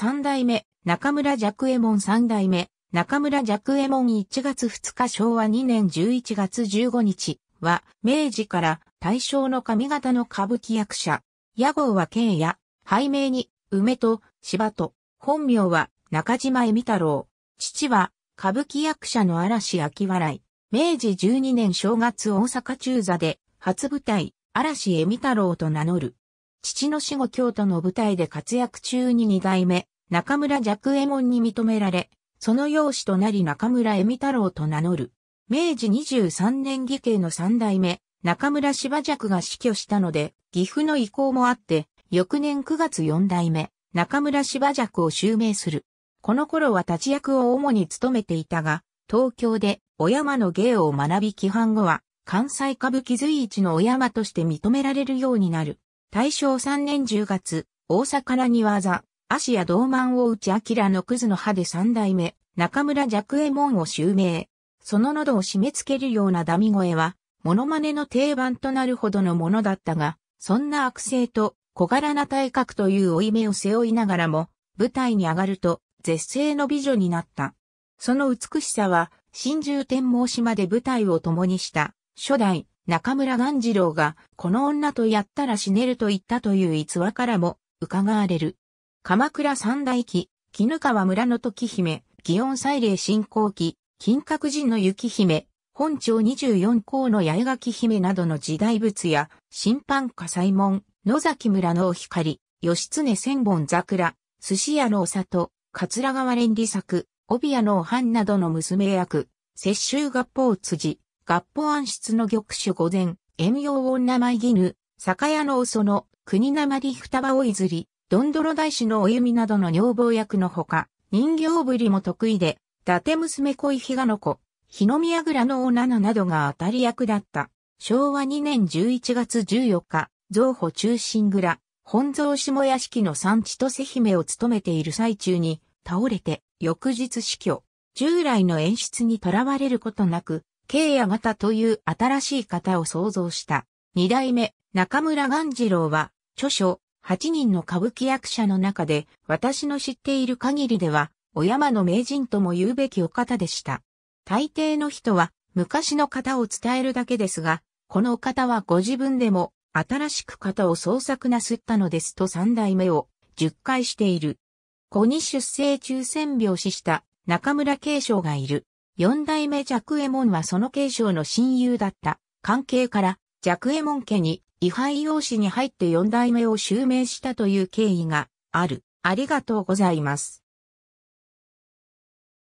三代目、中村若右衛門三代目、中村若右衛門1月2日昭和2年11月15日は、明治から大正の上方の歌舞伎役者。屋号は慶や、拝名に、梅と、芝と、本名は中島恵美太郎。父は、歌舞伎役者の嵐秋笑い。明治12年正月大阪中座で、初舞台、嵐恵美太郎と名乗る。父の死後京都の舞台で活躍中に二代目、中村若右衛門に認められ、その養子となり中村恵美太郎と名乗る。明治23年義兄の三代目、中村芝若が死去したので、岐阜の意向もあって、翌年9月四代目、中村芝若を襲名する。この頃は立役を主に務めていたが、東京でお山の芸を学び規範後は、関西歌舞伎随一のお山として認められるようになる。大正3年10月、大阪らにざ、足や銅満を打ち明のクズの歯で三代目、中村若右衛門を襲名。その喉を締め付けるようなダミ声は、モノマネの定番となるほどのものだったが、そんな悪性と小柄な体格という追い目を背負いながらも、舞台に上がると、絶世の美女になった。その美しさは、新獣天網島で舞台を共にした、初代、中村鴈治郎が、この女とやったら死ねると言ったという逸話からも、伺われる。鎌倉三大記、絹川村の時姫、祇園祭礼信仰記、金閣人の雪姫、本二十四校の八重垣姫などの時代物や、審判家災門、野崎村のお光、義経千本桜、寿司屋のお里、桂川連理作、帯屋のお藩などの娘役、雪舟合法辻、合法安室の玉手御前、遠洋女舞犬、酒屋のおその、国鉛双葉をいずり、どんどろ大師のお弓などの女房役のほか、人形ぶりも得意で、伊達娘恋日がの子、日の宮倉の女などが当たり役だった。昭和2年11月14日、造保中心蔵、本蔵下屋敷の産地と瀬姫を務めている最中に、倒れて、翌日死去。従来の演出にとらわれることなく、慶やまという新しい方を創造した。二代目、中村元次郎は、著書、八人の歌舞伎役者の中で、私の知っている限りでは、お山の名人とも言うべきお方でした。大抵の人は、昔の方を伝えるだけですが、この方はご自分でも、新しく方を創作なすったのですと三代目を、十回している。子に出生中戦病死した中村慶章がいる。四代目若エ衛門はその継承の親友だった関係から若エ衛門家に位牌用紙に入って四代目を襲名したという経緯がある。ありがとうございます。